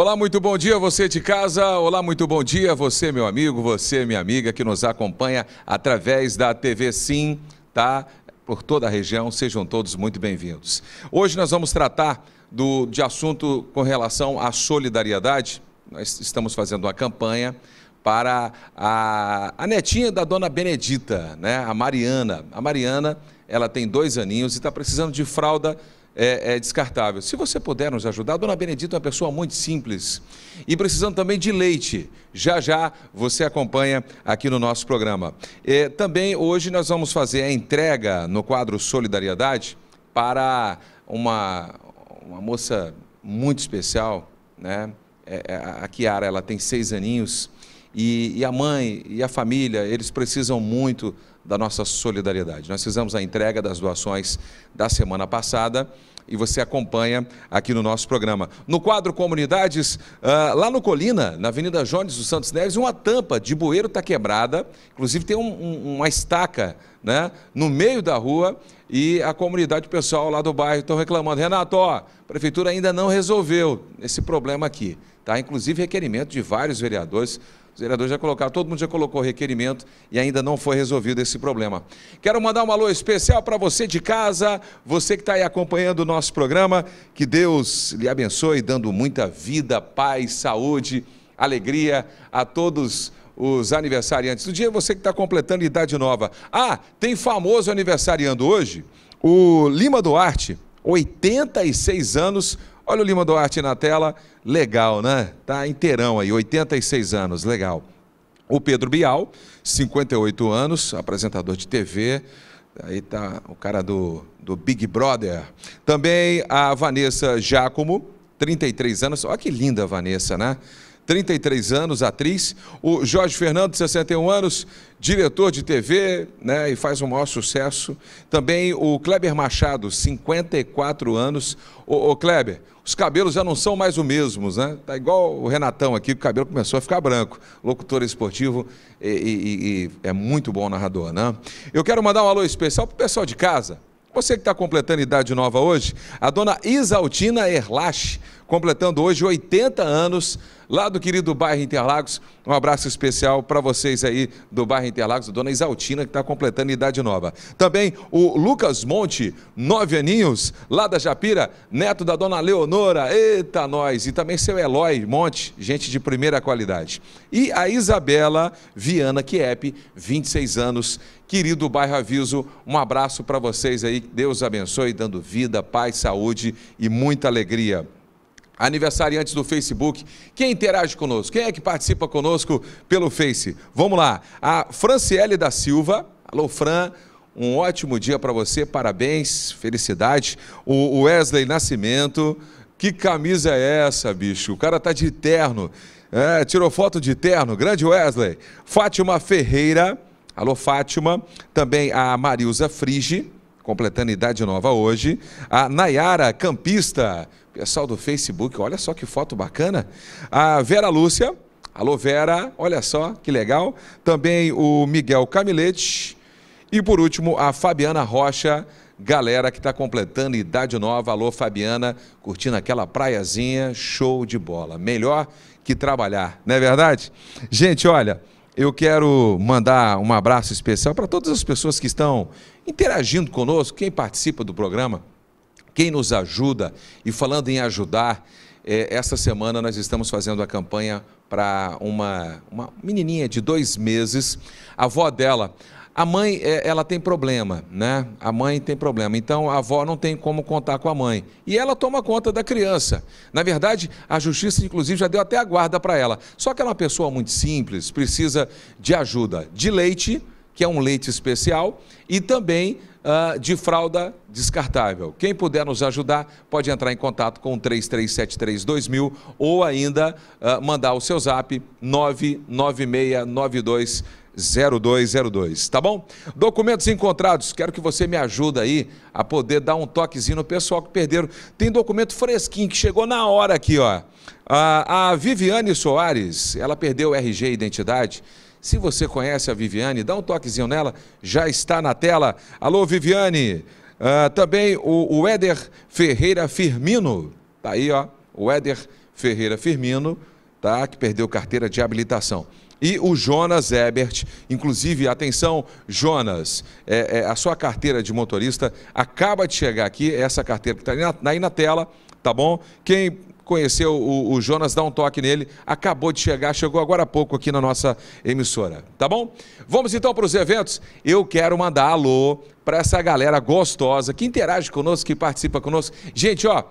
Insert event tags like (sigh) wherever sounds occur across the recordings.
Olá, muito bom dia você de casa. Olá, muito bom dia você, meu amigo, você, minha amiga, que nos acompanha através da TV Sim, tá? Por toda a região, sejam todos muito bem-vindos. Hoje nós vamos tratar do, de assunto com relação à solidariedade. Nós estamos fazendo uma campanha para a, a netinha da dona Benedita, né? A Mariana. A Mariana, ela tem dois aninhos e está precisando de fralda é, é, descartável. Se você puder nos ajudar, dona Benedita é uma pessoa muito simples e precisando também de leite. Já já você acompanha aqui no nosso programa. É, também hoje nós vamos fazer a entrega no quadro Solidariedade para uma, uma moça muito especial, né? É, é a Kiara, ela tem seis aninhos e, e a mãe e a família, eles precisam muito da nossa solidariedade. Nós fizemos a entrega das doações da semana passada e você acompanha aqui no nosso programa. No quadro Comunidades, uh, lá no Colina, na Avenida Jones dos Santos Neves, uma tampa de bueiro está quebrada, inclusive tem um, um, uma estaca né, no meio da rua e a comunidade pessoal lá do bairro estão reclamando. Renato, ó, a prefeitura ainda não resolveu esse problema aqui. Tá? Inclusive requerimento de vários vereadores os vereadores já colocaram, todo mundo já colocou requerimento e ainda não foi resolvido esse problema. Quero mandar um alô especial para você de casa, você que está aí acompanhando o nosso programa. Que Deus lhe abençoe, dando muita vida, paz, saúde, alegria a todos os aniversariantes do dia. Você que está completando idade nova. Ah, tem famoso aniversariando hoje? O Lima Duarte, 86 anos Olha o Lima Duarte na tela, legal, né? Tá inteirão aí, 86 anos, legal. O Pedro Bial, 58 anos, apresentador de TV, aí tá o cara do, do Big Brother. Também a Vanessa Giacomo, 33 anos, olha que linda a Vanessa, né? 33 anos, atriz. O Jorge Fernando, 61 anos, diretor de TV, né, e faz um maior sucesso. Também o Kleber Machado, 54 anos. Ô, Kleber, os cabelos já não são mais os mesmos, né? Tá igual o Renatão aqui, o cabelo começou a ficar branco. Locutor esportivo e, e, e é muito bom narrador, né? Eu quero mandar um alô especial pro pessoal de casa. Você que está completando idade nova hoje, a dona Isaltina Erlache, completando hoje 80 anos lá do querido bairro Interlagos. Um abraço especial para vocês aí do bairro Interlagos, a dona Isaltina, que está completando idade nova. Também o Lucas Monte, nove aninhos, lá da Japira, neto da dona Leonora, eita nós! E também seu Eloy Monte, gente de primeira qualidade. E a Isabela Viana Kiep, 26 anos, querido bairro Aviso, um abraço para vocês aí, Deus abençoe, dando vida, paz, saúde e muita alegria aniversariantes do Facebook. Quem interage conosco? Quem é que participa conosco pelo Face? Vamos lá. A Franciele da Silva. Alô, Fran. Um ótimo dia para você. Parabéns. Felicidade. O Wesley Nascimento. Que camisa é essa, bicho? O cara tá de terno. É, tirou foto de terno. Grande Wesley. Fátima Ferreira. Alô, Fátima. Também a Marilza Frige. Completando idade nova hoje. A Nayara Campista. Pessoal é do Facebook, olha só que foto bacana. A Vera Lúcia. Alô, Vera. Olha só que legal. Também o Miguel Camilete. E por último, a Fabiana Rocha. Galera que está completando idade nova. Alô, Fabiana. Curtindo aquela praiazinha. Show de bola. Melhor que trabalhar, não é verdade? Gente, olha. Eu quero mandar um abraço especial para todas as pessoas que estão interagindo conosco, quem participa do programa quem nos ajuda. E falando em ajudar, é, essa semana nós estamos fazendo a campanha para uma, uma menininha de dois meses, a avó dela. A mãe, é, ela tem problema, né? A mãe tem problema. Então a avó não tem como contar com a mãe. E ela toma conta da criança. Na verdade, a justiça, inclusive, já deu até a guarda para ela. Só que ela é uma pessoa muito simples, precisa de ajuda de leite que é um leite especial, e também uh, de fralda descartável. Quem puder nos ajudar, pode entrar em contato com 33732000 ou ainda uh, mandar o seu zap 99692 0202, tá bom? Documentos encontrados, quero que você me ajuda aí a poder dar um toquezinho no pessoal que perderam. Tem documento fresquinho que chegou na hora aqui, ó. A, ah, a Viviane Soares, ela perdeu o RG Identidade, se você conhece a Viviane, dá um toquezinho nela, já está na tela. Alô, Viviane! Uh, também o, o Éder Ferreira Firmino, tá aí, ó, o Éder Ferreira Firmino, tá, que perdeu carteira de habilitação e o Jonas Ebert. Inclusive, atenção, Jonas, é, é, a sua carteira de motorista acaba de chegar aqui, essa carteira que está aí, aí na tela, tá bom? Quem conheceu o, o, Jonas, dá um toque nele, acabou de chegar, chegou agora há pouco aqui na nossa emissora, tá bom? Vamos então para os eventos. Eu quero mandar alô para essa galera gostosa que interage conosco, que participa conosco. Gente, ó,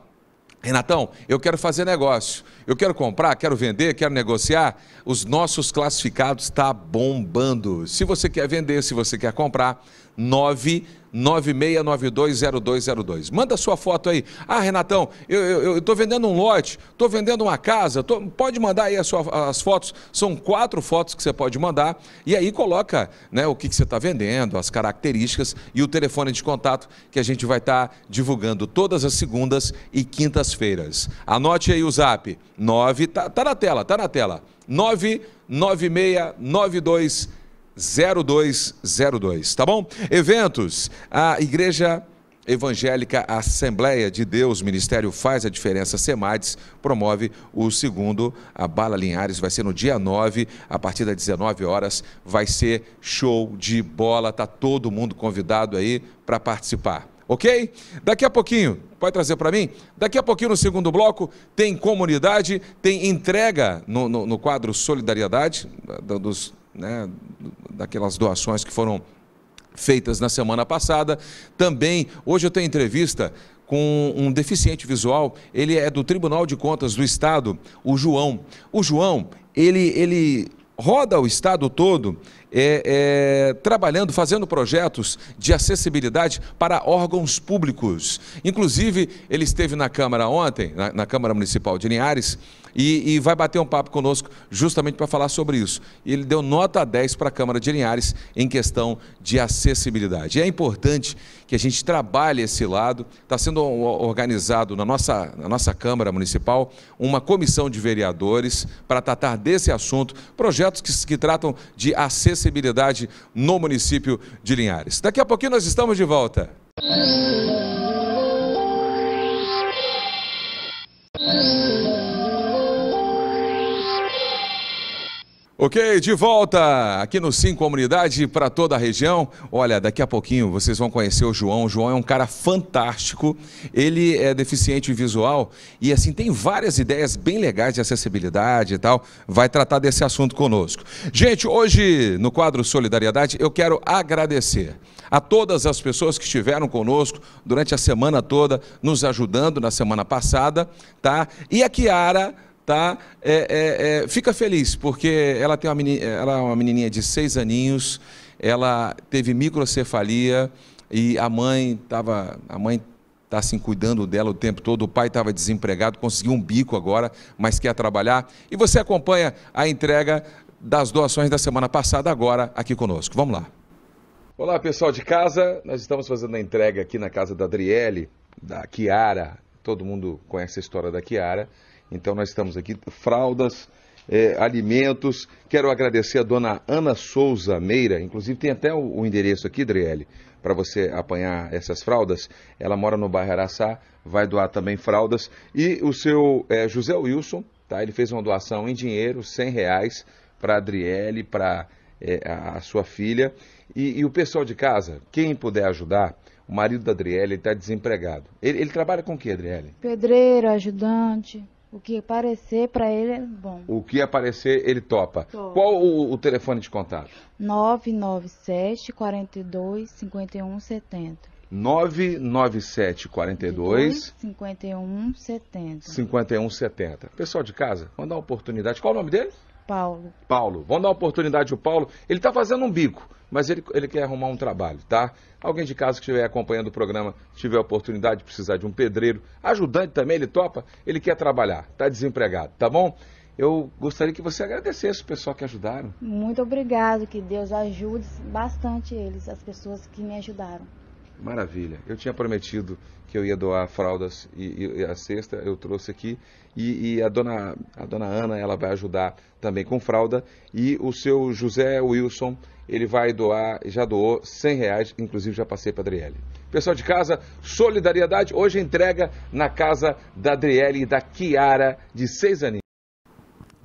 Renatão, eu quero fazer negócio. Eu quero comprar, quero vender, quero negociar. Os nossos classificados está bombando. Se você quer vender, se você quer comprar, 996920202. Manda sua foto aí. Ah, Renatão, eu estou vendendo um lote, estou vendendo uma casa. Tô... pode mandar aí sua, as fotos. São quatro fotos que você pode mandar. E aí coloca né, o que, que você está vendendo, as características e o telefone de contato que a gente vai estar tá divulgando todas as segundas e quintas-feiras. Anote aí o zap. 9, tá, tá na tela, tá na tela. 99692 0202, tá bom? Eventos, a Igreja Evangélica Assembleia de Deus, Ministério Faz a Diferença, SEMADES, promove o segundo, a Bala Linhares, vai ser no dia 9, a partir das 19 horas, vai ser show de bola, tá todo mundo convidado aí para participar. Ok? Daqui a pouquinho, pode trazer para mim? Daqui a pouquinho, no segundo bloco, tem comunidade, tem entrega no, no, no quadro Solidariedade, dos, né, daquelas doações que foram feitas na semana passada. Também, hoje eu tenho entrevista com um deficiente visual, ele é do Tribunal de Contas do Estado, o João. O João, ele, ele roda o estado todo é, é, trabalhando, fazendo projetos de acessibilidade para órgãos públicos. Inclusive, ele esteve na Câmara ontem, na, na Câmara Municipal de Linhares, e, e vai bater um papo conosco justamente para falar sobre isso. Ele deu nota 10 para a Câmara de Linhares em questão de acessibilidade. E é importante que a gente trabalhe esse lado. Está sendo organizado na nossa, na nossa Câmara Municipal uma comissão de vereadores para tratar desse assunto, projetos que, que tratam de acessibilidade no município de Linhares. Daqui a pouquinho nós estamos de volta. Ok, de volta aqui no Sim Comunidade para toda a região. Olha, daqui a pouquinho vocês vão conhecer o João. O João é um cara fantástico. Ele é deficiente visual e assim tem várias ideias bem legais de acessibilidade e tal. Vai tratar desse assunto conosco. Gente, hoje no quadro Solidariedade eu quero agradecer a todas as pessoas que estiveram conosco durante a semana toda, nos ajudando na semana passada, tá? E a Kiara tá? É, é, é, fica feliz, porque ela, tem uma meni, ela é uma menininha de seis aninhos, ela teve microcefalia e a mãe estava. A mãe está assim cuidando dela o tempo todo. O pai estava desempregado, conseguiu um bico agora, mas quer trabalhar. E você acompanha a entrega das doações da semana passada agora aqui conosco. Vamos lá. Olá, pessoal de casa. Nós estamos fazendo a entrega aqui na casa da Adriele, da Kiara. Todo mundo conhece a história da Kiara. Então nós estamos aqui, fraldas, é, alimentos. Quero agradecer a dona Ana Souza Meira, inclusive tem até o, o endereço aqui, Driele, para você apanhar essas fraldas. Ela mora no bairro Araçá, vai doar também fraldas. E o seu é, José Wilson, tá? Ele fez uma doação em dinheiro, 100 reais, para é, a Adriele, para a sua filha. E, e, o pessoal de casa, quem puder ajudar, o marido da Adriele está desempregado. Ele, ele, trabalha com o que, Adriele? Pedreiro, ajudante. O que aparecer para ele é bom. O que aparecer, ele topa. topa. Qual o, o, telefone de contato? 997 42 51 70. 99742 5170. 5170. Pessoal de casa, vamos dar uma oportunidade. Qual o nome dele? Paulo. Paulo. Vamos dar uma oportunidade ao Paulo. Ele está fazendo um bico, mas ele, ele quer arrumar um trabalho, tá? Alguém de casa que estiver acompanhando o programa, tiver a oportunidade de precisar de um pedreiro, ajudante também, ele topa, ele quer trabalhar, está desempregado, tá bom? Eu gostaria que você agradecesse o pessoal que ajudaram. Muito obrigado, que Deus ajude bastante eles, as pessoas que me ajudaram. Maravilha. Eu tinha prometido que eu ia doar fraldas e, e, e a cesta, eu trouxe aqui. E, e, a, dona, a dona Ana, ela vai ajudar também com fralda. E o seu José Wilson, ele vai doar, já doou 100 reais, inclusive já passei para a Adriele. Pessoal de casa, solidariedade, hoje é entrega na casa da Adriele e da Kiara, de seis aninhos.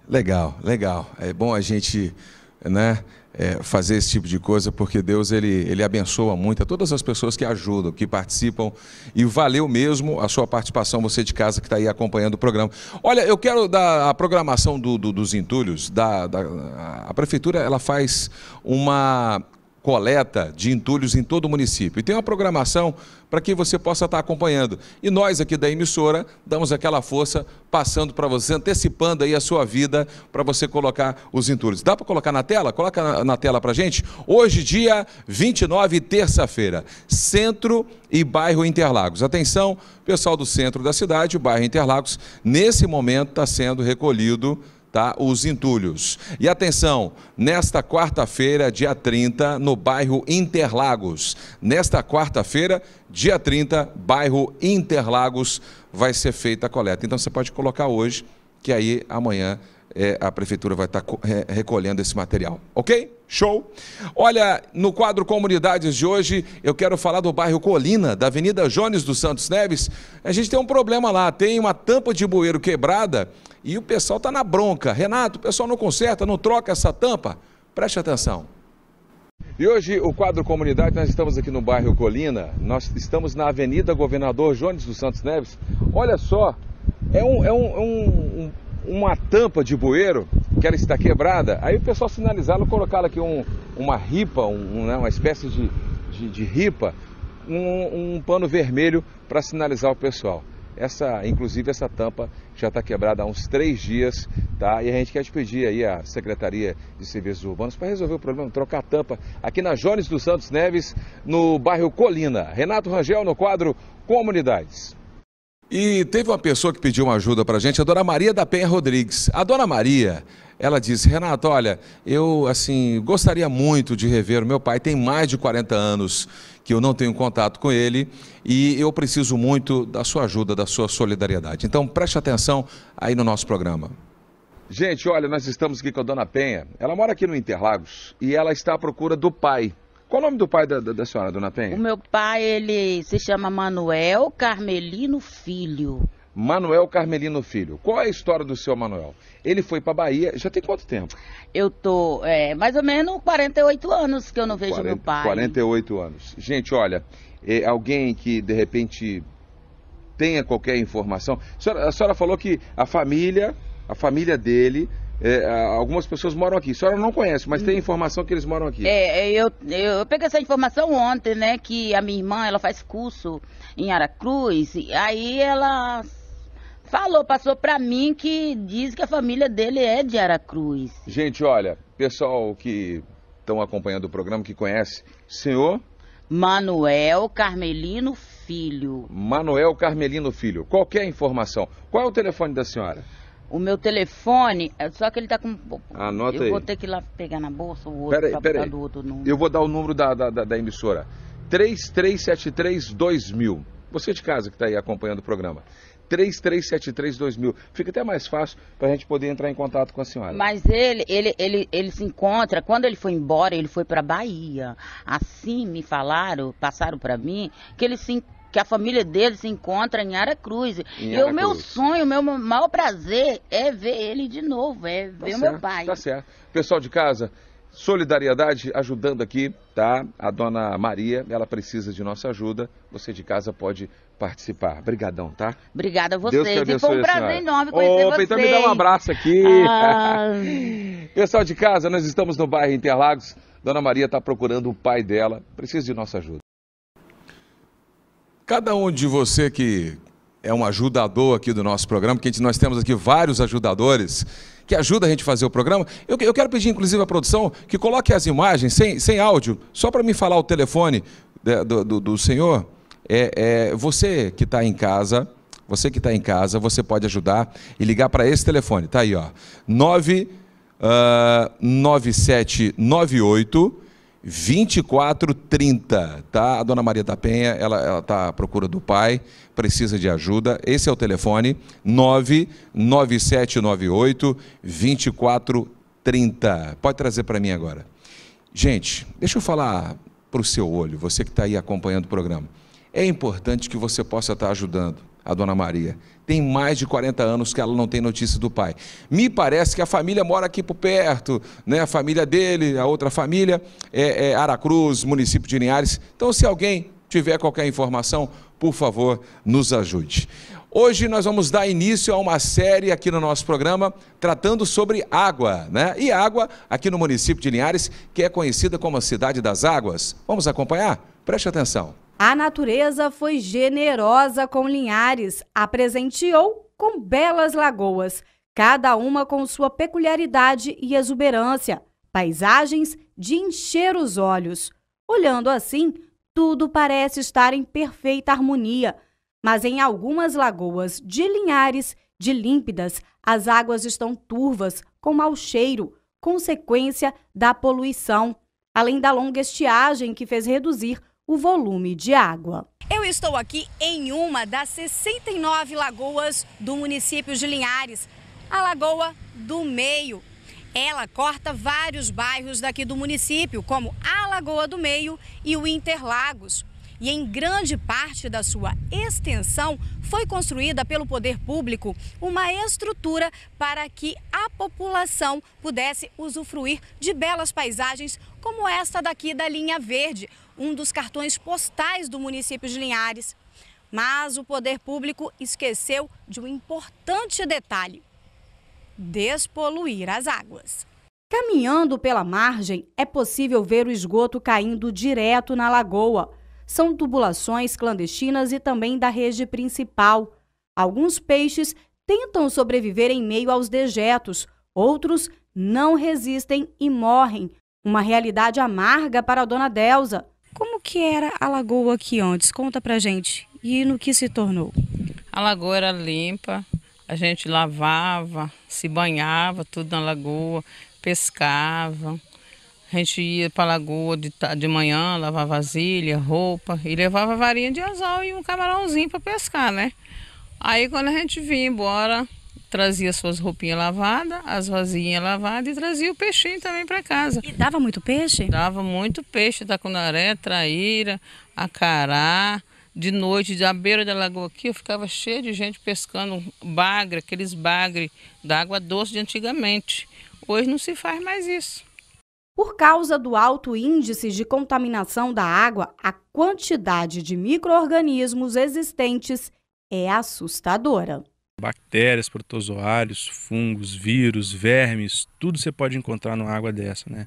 Legal, legal. É bom a gente, né? é, fazer esse tipo de coisa, porque Deus ele, ele abençoa muito a todas as pessoas que ajudam, que participam. E valeu mesmo a sua participação, você de casa que está aí acompanhando o programa. Olha, eu quero dar a programação do, do dos entulhos. Da, da, a prefeitura ela faz uma coleta de entulhos em todo o município. E tem uma programação para que você possa estar acompanhando. E nós aqui da emissora damos aquela força passando para você, antecipando aí a sua vida para você colocar os entulhos. Dá para colocar na tela? Coloca na, na tela para gente. Hoje, dia 29, terça-feira, Centro e Bairro Interlagos. Atenção, pessoal do centro da cidade, o bairro Interlagos, nesse momento está sendo recolhido tá? Os entulhos. E atenção, nesta quarta-feira, dia 30, no bairro Interlagos. Nesta quarta-feira, dia 30, bairro Interlagos, vai ser feita a coleta. Então você pode colocar hoje, que aí amanhã é, a prefeitura vai tá estar recolhendo esse material. Ok? Show? Olha, no quadro Comunidades de hoje, eu quero falar do bairro Colina, da Avenida Jones dos Santos Neves. A gente tem um problema lá, tem uma tampa de bueiro quebrada e o pessoal está na bronca. Renato, o pessoal não conserta, não troca essa tampa. Preste atenção. E hoje, o quadro Comunidade, nós estamos aqui no bairro Colina, nós estamos na Avenida Governador Jones dos Santos Neves. Olha só, é, um, é um, um, uma tampa de bueiro que ela está quebrada. Aí o pessoal sinalizaram, colocaram aqui uma ripa, né, uma espécie de, de, de ripa, um pano vermelho para sinalizar o pessoal. Essa, inclusive essa tampa já está quebrada há uns três dias, tá? E a gente quer te pedir aí a Secretaria de Serviços Urbanos para resolver o problema, trocar a tampa aqui na Jones dos Santos Neves, no bairro Colina. Renato Rangel no quadro Comunidades. E teve uma pessoa que pediu uma ajuda para a gente, a Dona Maria da Penha Rodrigues. A Dona Maria, ela disse: Renato, olha, eu assim gostaria muito de rever o meu pai. Tem mais de 40 anos que eu não tenho contato com ele e eu preciso muito da sua ajuda, da sua solidariedade. Então preste atenção aí no nosso programa. Gente, olha, nós estamos aqui com a dona Penha. Ela mora aqui no Interlagos e ela está à procura do pai. Qual o nome do pai da, da, da senhora, dona Penha? O meu pai, ele se chama Manuel Carmelino Filho. Manuel Carmelino Filho. Qual é a história do seu Manuel? Ele foi para Bahia, já tem quanto tempo? Eu tô, é, mais ou menos 48 anos que eu não vejo 40, meu pai. 48 anos. Gente, olha, é, alguém que de repente tenha qualquer informação. A senhora, a senhora falou que a família, a família dele é, algumas pessoas moram aqui. A senhora não conhece, mas tem uhum. informação que eles moram aqui. É, é eu, eu peguei essa informação ontem, né? Que a minha irmã, ela faz curso em Aracruz. E aí ela falou, passou para mim que diz que a família dele é de Aracruz. Gente, olha, pessoal que estão acompanhando o programa, que conhece, senhor Manuel Carmelino Filho. Manuel Carmelino Filho. Qualquer informação. Qual é o telefone da senhora? O meu telefone, é só que ele tá com. Anota eu aí. Eu vou ter que ir lá pegar na bolsa o outro pera aí, pera aí. do outro número. Eu vou dar o número da, da, da, da emissora. 3373 2000. Você de casa que está aí acompanhando o programa. 3373-2000. Fica até mais fácil para a gente poder entrar em contato com a senhora. Mas ele, ele, ele, ele se encontra, quando ele foi embora, ele foi para Bahia. Assim me falaram, passaram para mim, que ele se que a família dele se encontra em Aracruz. Em e o meu sonho, o meu maior prazer é ver ele de novo, é tá ver certo, meu pai. Tá certo. Pessoal de casa, solidariedade ajudando aqui, tá? A dona Maria, ela precisa de nossa ajuda. Você de casa pode participar. Obrigadão, tá? Obrigada a vocês. Deus abençoe, e foi um prazer enorme conhecer Opa, vocês. Então me dá um abraço aqui. Ah. (laughs) Pessoal de casa, nós estamos no bairro Interlagos. Dona Maria está procurando o pai dela. Precisa de nossa ajuda. Cada um de você que é um ajudador aqui do nosso programa, que nós temos aqui vários ajudadores que ajudam a gente a fazer o programa. Eu, eu quero pedir, inclusive, à produção que coloque as imagens sem, sem áudio, só para me falar o telefone do, do, do senhor é, é, você que está em casa, você que está em casa, você pode ajudar e ligar para esse telefone. Está aí, ó. 9, uh, 9798 2430, tá? A dona Maria da Penha, ela está à procura do pai, precisa de ajuda. Esse é o telefone 99798 2430. Pode trazer para mim agora. Gente, deixa eu falar para o seu olho, você que está aí acompanhando o programa. É importante que você possa estar ajudando a dona Maria. Tem mais de 40 anos que ela não tem notícia do pai. Me parece que a família mora aqui por perto, né? a família dele, a outra família, é, é Aracruz, município de Linhares. Então, se alguém tiver qualquer informação, por favor, nos ajude. Hoje nós vamos dar início a uma série aqui no nosso programa tratando sobre água, né? E água aqui no município de Linhares, que é conhecida como a cidade das águas. Vamos acompanhar? Preste atenção. A natureza foi generosa com Linhares, presenteou com belas lagoas, cada uma com sua peculiaridade e exuberância, paisagens de encher os olhos. Olhando assim, tudo parece estar em perfeita harmonia, mas em algumas lagoas de Linhares, de límpidas, as águas estão turvas, com mau cheiro, consequência da poluição, além da longa estiagem que fez reduzir o volume de água. Eu estou aqui em uma das 69 lagoas do município de Linhares, a Lagoa do Meio. Ela corta vários bairros daqui do município, como a Lagoa do Meio e o Interlagos e em grande parte da sua extensão foi construída pelo poder público uma estrutura para que a população pudesse usufruir de belas paisagens como esta daqui da linha verde, um dos cartões postais do município de Linhares. Mas o poder público esqueceu de um importante detalhe: despoluir as águas. Caminhando pela margem, é possível ver o esgoto caindo direto na lagoa são tubulações clandestinas e também da rede principal. Alguns peixes tentam sobreviver em meio aos dejetos, outros não resistem e morrem. Uma realidade amarga para a dona Delza. Como que era a lagoa aqui antes? Conta pra gente. E no que se tornou? A lagoa era limpa, a gente lavava, se banhava tudo na lagoa, pescava. A gente ia para a lagoa de, de manhã, lavava vasilha, roupa e levava varinha de anzol e um camarãozinho para pescar, né? Aí quando a gente vinha embora, trazia suas roupinhas lavadas, as vasilhas lavadas e trazia o peixinho também para casa. E dava muito peixe? Dava muito peixe, tacunaré, traíra, acará. De noite, à beira da lagoa aqui, eu ficava cheia de gente pescando bagre, aqueles bagre da água doce de antigamente. Hoje não se faz mais isso. Por causa do alto índice de contaminação da água, a quantidade de micro-organismos existentes é assustadora. Bactérias, protozoários, fungos, vírus, vermes, tudo você pode encontrar numa água dessa, né?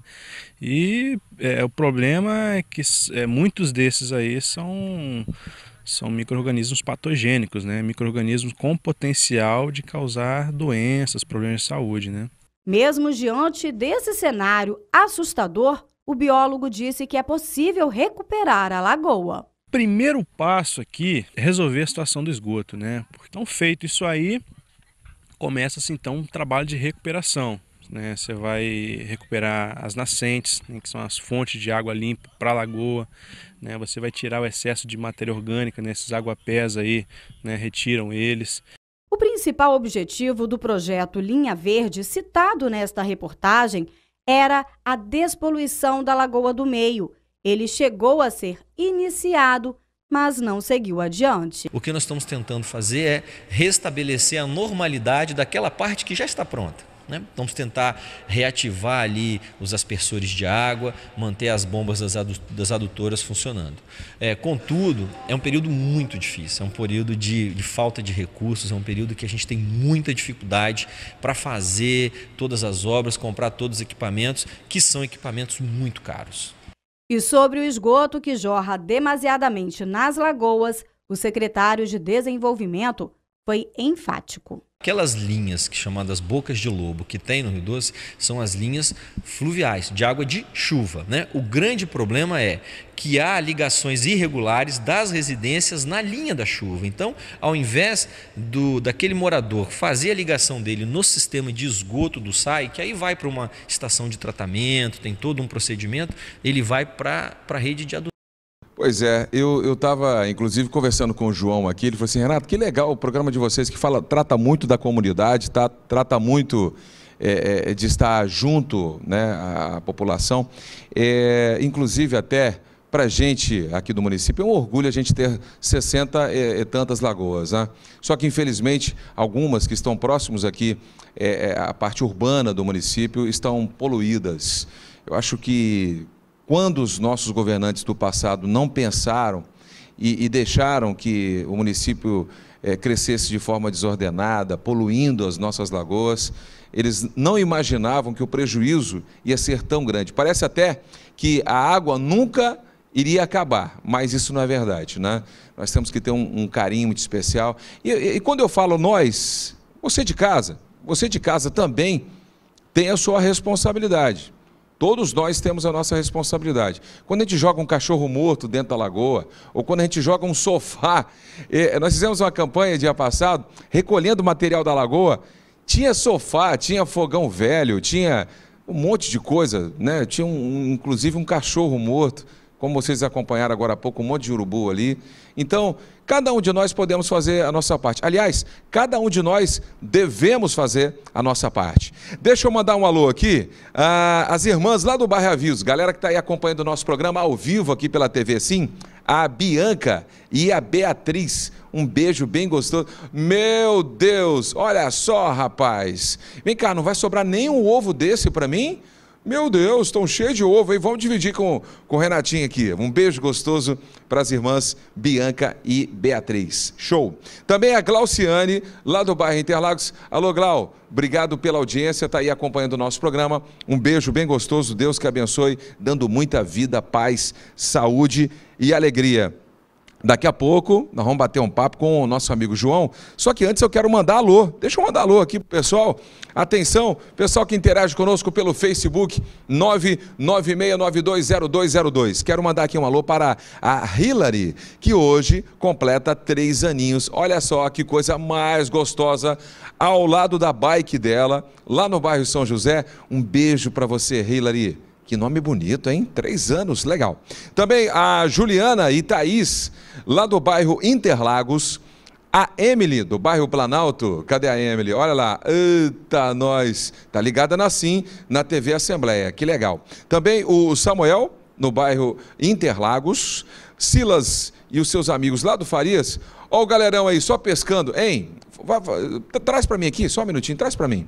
E é, o problema é que é, muitos desses aí são são micro-organismos patogênicos, né? Micro-organismos com potencial de causar doenças, problemas de saúde, né? Mesmo diante desse cenário assustador, o biólogo disse que é possível recuperar a lagoa. Primeiro passo aqui é resolver a situação do esgoto, né? Então, feito isso aí, começa-se então um trabalho de recuperação. Né? Você vai recuperar as nascentes, né? que são as fontes de água limpa para a lagoa. Né? Você vai tirar o excesso de matéria orgânica, né? esses aguapés aí, né? retiram eles. O principal objetivo do projeto Linha Verde, citado nesta reportagem, era a despoluição da Lagoa do Meio. Ele chegou a ser iniciado, mas não seguiu adiante. O que nós estamos tentando fazer é restabelecer a normalidade daquela parte que já está pronta. Né? Vamos tentar reativar ali os aspersores de água, manter as bombas das, adu das adutoras funcionando. É, contudo, é um período muito difícil, é um período de, de falta de recursos, é um período que a gente tem muita dificuldade para fazer todas as obras, comprar todos os equipamentos, que são equipamentos muito caros. E sobre o esgoto que jorra demasiadamente nas lagoas, o secretário de Desenvolvimento, foi enfático. Aquelas linhas chamadas bocas de lobo que tem no Rio Doce são as linhas fluviais de água de chuva. Né? O grande problema é que há ligações irregulares das residências na linha da chuva. Então, ao invés do daquele morador fazer a ligação dele no sistema de esgoto do SAI, que aí vai para uma estação de tratamento, tem todo um procedimento, ele vai para a rede de adulto. Pois é, eu estava inclusive conversando com o João aqui, ele falou assim, Renato, que legal o programa de vocês que fala, trata muito da comunidade, tá, trata muito é, é, de estar junto né, à, população, é, inclusive até para a gente aqui do município é um orgulho a gente ter 60 e, é, é, tantas lagoas. Né? Só que, infelizmente, algumas que estão próximos aqui, é, é a parte urbana do município, estão poluídas. Eu acho que quando os nossos governantes do passado não pensaram e, e deixaram que o município é, crescesse de forma desordenada, poluindo as nossas lagoas, eles não imaginavam que o prejuízo ia ser tão grande. Parece até que a água nunca iria acabar, mas isso não é verdade, né? Nós temos que ter um, um carinho muito especial. E, e, quando eu falo nós, você de casa, você de casa também tem a sua responsabilidade. Todos nós temos a nossa responsabilidade. Quando a gente joga um cachorro morto dentro da lagoa, ou quando a gente joga um sofá, eh, nós fizemos uma campanha dia passado, recolhendo material da lagoa, tinha sofá, tinha fogão velho, tinha um monte de coisa, né? Tinha um, inclusive um cachorro morto, como vocês acompanharam agora há pouco, um monte de urubu ali. Então, Cada um de nós podemos fazer a nossa parte. Aliás, cada um de nós devemos fazer a nossa parte. Deixa eu mandar um alô aqui. Ah, as irmãs lá do Bairro Avisos, galera que está aí acompanhando o nosso programa ao vivo aqui pela TV Sim, a Bianca e a Beatriz. Um beijo bem gostoso. Meu Deus, olha só, rapaz. Vem cá, não vai sobrar nenhum ovo desse para mim? Meu Deus, estão cheios de ovo, aí. Vamos dividir com, com o Renatinho aqui. Um beijo gostoso para as irmãs Bianca e Beatriz. Show. Também a Glauciane, lá do bairro Interlagos. Alô, Glau, obrigado pela audiência, está aí acompanhando o nosso programa. Um beijo bem gostoso, Deus que abençoe, dando muita vida, paz, saúde e alegria. Daqui a pouco nós vamos bater um papo com o nosso amigo João. Só que antes eu quero mandar alô. Deixa eu mandar alô aqui pro pessoal. Atenção, pessoal que interage conosco pelo Facebook 996920202. Quero mandar aqui um alô para a Hillary, que hoje completa três aninhos. Olha só que coisa mais gostosa ao lado da bike dela, lá no bairro São José. Um beijo para você, Hillary. Que nome bonito, hein? Três anos, legal. Também a Juliana e Thaís, lá do bairro Interlagos. A Emily, do bairro Planalto. Cadê a Emily? Olha lá. Eita, nós. Tá ligada na Sim, na TV Assembleia. Que legal. Também o Samuel, no bairro Interlagos. Silas e os seus amigos lá do Farias. Olha o galerão aí, só pescando. Hein? Traz para mim aqui, só um minutinho, traz para mim.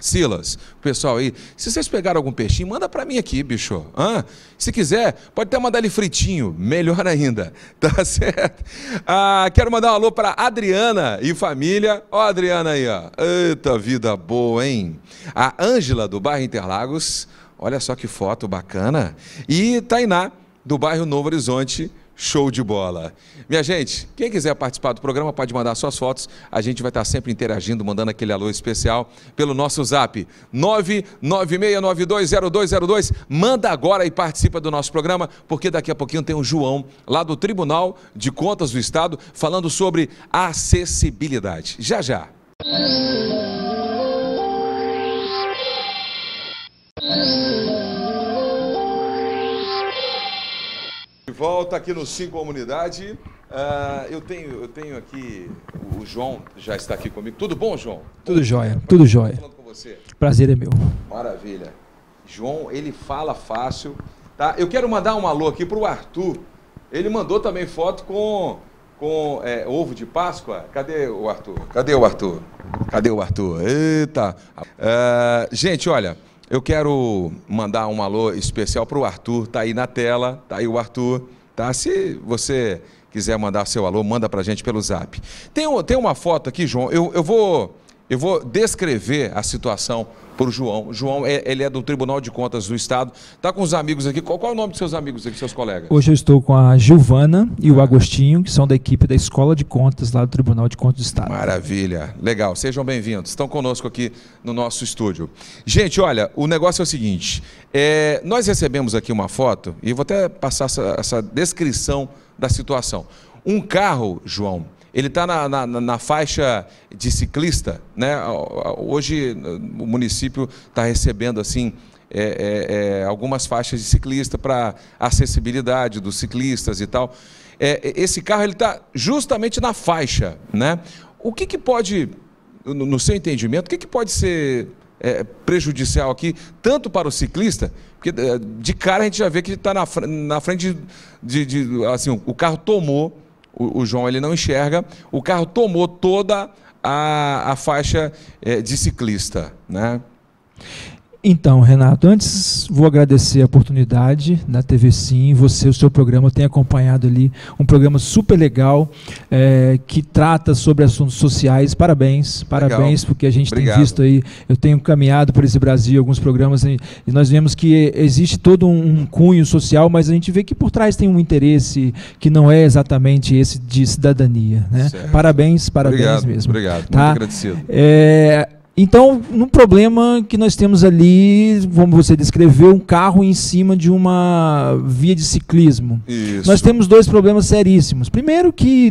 Silas, o pessoal aí, se vocês pegaram algum peixinho, manda para mim aqui, bicho. Hã? Se quiser, pode até mandar ele fritinho, melhor ainda, (laughs) tá certo? Ah, quero mandar um alô para Adriana e família. Ó, Adriana aí, ó. Eita vida boa, hein? A Ângela, do bairro Interlagos, olha só que foto bacana. E Tainá, do bairro Novo Horizonte, Show de bola. Minha gente, quem quiser participar do programa pode mandar suas fotos. A gente vai estar sempre interagindo, mandando aquele alô especial pelo nosso zap 996920202. Manda agora e participa do nosso programa, porque daqui a pouquinho tem o João, lá do Tribunal de Contas do Estado, falando sobre acessibilidade. Já já. Música volta aqui no cinco Comunidade. Uh, eu, tenho, eu tenho aqui, o João já está aqui comigo. Tudo bom, João? Tudo jóia, prazer, tudo jóia. Falando com você. Prazer é meu. Maravilha. João, ele fala fácil. Tá? Eu quero mandar um alô aqui para o Arthur. Ele mandou também foto com, com é, ovo de Páscoa. Cadê o Arthur? Cadê o Arthur? Cadê o Arthur? Eita! Uh, gente, olha... Eu quero mandar um alô especial para o Arthur, tá aí na tela, tá aí o Arthur, tá? Se você quiser mandar seu alô, manda para a gente pelo zap. Tem, tem uma foto aqui, João, eu, eu vou eu vou descrever a situação para o João. João, é, ele é do Tribunal de Contas do Estado. Está com os amigos aqui. Qual, qual, é o nome dos seus amigos aqui, seus colegas? Hoje eu estou com a Gilvana e o ah. Agostinho, que são da equipe da Escola de Contas lá do Tribunal de Contas do Estado. Maravilha. Legal. Sejam bem-vindos. Estão conosco aqui no nosso estúdio. Gente, olha, o negócio é o seguinte. É, nós recebemos aqui uma foto, e vou até passar essa, essa descrição da situação. Um carro, João ele está na, na, na, faixa de ciclista, né? Hoje o município está recebendo assim é, é, é, algumas faixas de ciclista para acessibilidade dos ciclistas e tal. É, esse carro ele está justamente na faixa, né? O que, que pode, no, no seu entendimento, o que, que pode ser é, prejudicial aqui tanto para o ciclista, porque é, de cara a gente já vê que está na, na frente de, de, de assim o carro tomou o, o João ele não enxerga. O carro tomou toda a, a faixa é, de ciclista, né? Então, Renato, antes vou agradecer a oportunidade da TV Sim, você, o seu programa, tem acompanhado ali um programa super legal é, que trata sobre assuntos sociais. Parabéns, parabéns, legal. porque a gente Obrigado. tem visto aí, eu tenho caminhado por esse Brasil, alguns programas, e, nós vemos que existe todo um, cunho social, mas a gente vê que por trás tem um interesse que não é exatamente esse de cidadania. Né? Parabéns, parabéns Obrigado. mesmo. Obrigado, tá? muito tá? agradecido. É, então, num problema que nós temos ali, como você descreveu, um carro em cima de uma via de ciclismo. Isso. Nós temos dois problemas seríssimos. Primeiro que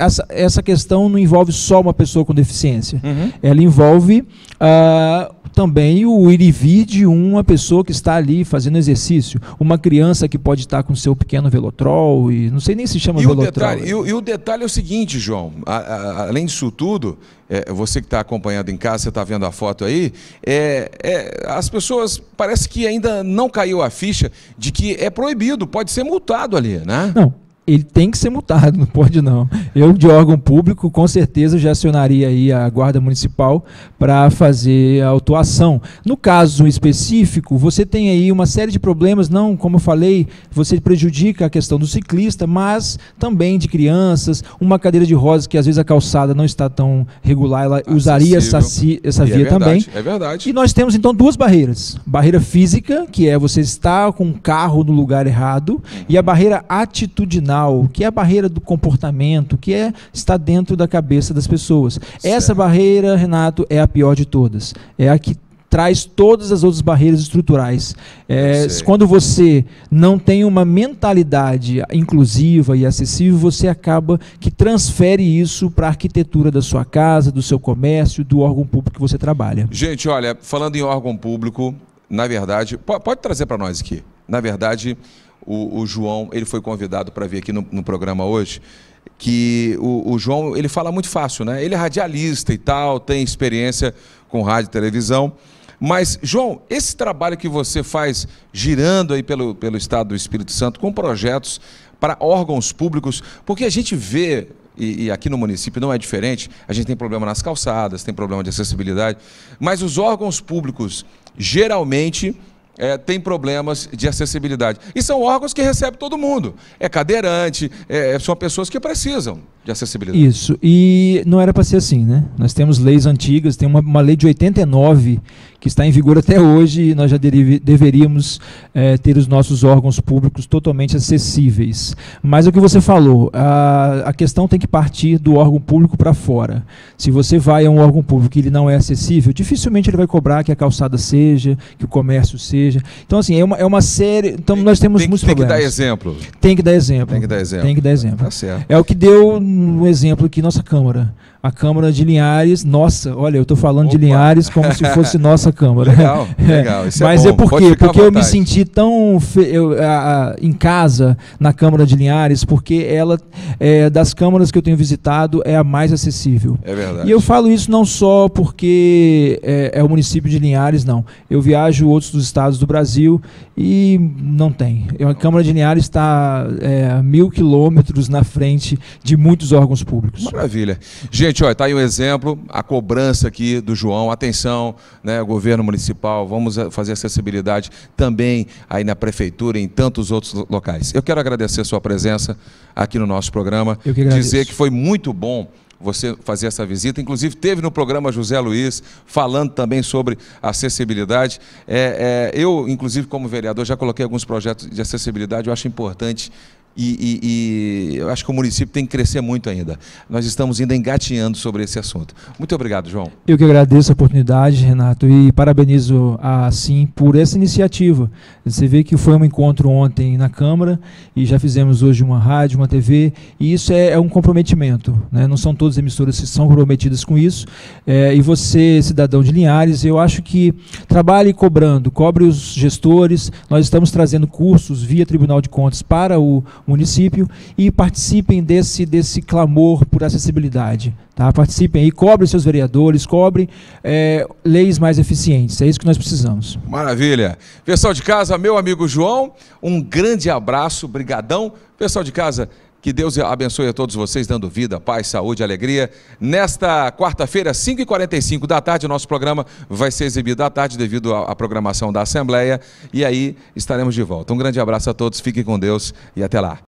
essa, essa questão não envolve só uma pessoa com deficiência. Uhum. Ela envolve uh, também o ir e vir de uma pessoa que está ali fazendo exercício. Uma criança que pode estar com seu pequeno velotrol e não sei nem se chama e velotrol. O detalhe, e, o, e, o detalhe é o seguinte, João. A, a, além disso tudo, é, você que está acompanhando em casa, você está vendo a foto aí, é, é, as pessoas parece que ainda não caiu a ficha de que é proibido, pode ser multado ali, né? Não, ele tem que ser multado, (laughs) não pode não. Eu, de órgão público, com certeza já acionaria aí a Guarda Municipal para fazer a autuação. No caso específico, você tem aí uma série de problemas, não, como eu falei, você prejudica a questão do ciclista, mas também de crianças, uma cadeira de rodas que às vezes a calçada não está tão regular, ela Acessível. usaria essa, essa é via é verdade, também. É verdade. E nós temos então duas barreiras. Barreira física, que é você estar com um carro no lugar errado, e a barreira atitudinal que é a barreira do comportamento, que é está dentro da cabeça das pessoas. Certo. Essa barreira, Renato, é a pior de todas. É a que traz todas as outras barreiras estruturais. É, quando você não tem uma mentalidade inclusiva e acessível, você acaba que transfere isso para a arquitetura da sua casa, do seu comércio, do órgão público que você trabalha. Gente, olha, falando em órgão público, na verdade, pode, pode trazer para nós aqui. Na verdade, o, o João, ele foi convidado para vir aqui no, no programa hoje que o, o, João ele fala muito fácil, né? Ele é radialista e tal, tem experiência com rádio e televisão. Mas, João, esse trabalho que você faz girando aí pelo, pelo estado do Espírito Santo com projetos para órgãos públicos, porque a gente vê, e, e aqui no município não é diferente, a gente tem problema nas calçadas, tem problema de acessibilidade, mas os órgãos públicos geralmente é, tem problemas de acessibilidade. E são órgãos que recebem todo mundo. É cadeirante, é, é são pessoas que precisam de acessibilidade. Isso. E não era para ser assim, né? Nós temos leis antigas, tem uma, uma lei de 89 que está em vigor até hoje, nós já deveríamos é, ter os nossos órgãos públicos totalmente acessíveis. Mas o que você falou, a, a questão tem que partir do órgão público para fora. Se você vai a um órgão público e ele não é acessível, dificilmente ele vai cobrar que a calçada seja, que o comércio seja. Então, assim, é uma, é uma série. Então, tem, nós temos tem, muitos tem problemas. Tem que dar exemplo. Tem que dar exemplo. Tem que dar exemplo. Tem que dar tá exemplo. Tá certo. É o que deu um exemplo aqui nossa Câmara a Câmara de Linhares, nossa, olha, eu estou falando Opa. de Linhares como se (laughs) fosse nossa Câmara. Legal, (laughs) é. legal. Isso é Mas bom. é por quê? Porque eu me senti tão eu, a, a, em casa na Câmara de Linhares, porque ela, é, das câmaras que eu tenho visitado, é a mais acessível. É verdade. E eu falo isso não só porque é, é o município de Linhares, não. Eu viajo outros dos estados do Brasil e não tem. É a Câmara de Linhares está é, mil quilômetros na frente de muitos órgãos públicos. Maravilha. Gente, gente, olha, está aí um exemplo, a cobrança aqui do João, atenção, né, governo municipal, vamos eh, fazer acessibilidade também aí na prefeitura e em tantos outros locais. Eu quero agradecer a sua presença aqui no nosso programa, Eu que dizer que foi muito bom você fazer essa visita. Inclusive, teve no programa José Luiz, falando também sobre acessibilidade. É, é, eu, inclusive, como vereador, já coloquei alguns projetos de acessibilidade. Eu acho importante e, e, e, eu acho que o município tem que crescer muito ainda. Nós estamos ainda engatinhando sobre esse assunto. Muito obrigado, João. Eu que agradeço a oportunidade, Renato, e parabenizo a Sim por essa iniciativa. Você vê que foi um encontro ontem na Câmara e já fizemos hoje uma rádio, uma TV, e isso é, é um comprometimento. Né? Não são todas as emissoras que são comprometidas com isso. É, e você, cidadão de Linhares, eu acho que trabalhe cobrando, cobre os gestores. Nós estamos trazendo cursos via Tribunal de Contas para o município e participem desse, desse clamor por acessibilidade. Tá? Participem aí, cobrem seus vereadores, cobrem é, leis mais eficientes. É isso que nós precisamos. Maravilha. Pessoal de casa, meu amigo João, um grande abraço, brigadão. Pessoal de casa, que Deus abençoe a todos vocês, dando vida, paz, saúde, alegria. Nesta quarta-feira, 5h45 da tarde, o nosso programa vai ser exibido à tarde devido à programação da Assembleia. E aí estaremos de volta. Um grande abraço a todos, fiquem com Deus e até lá.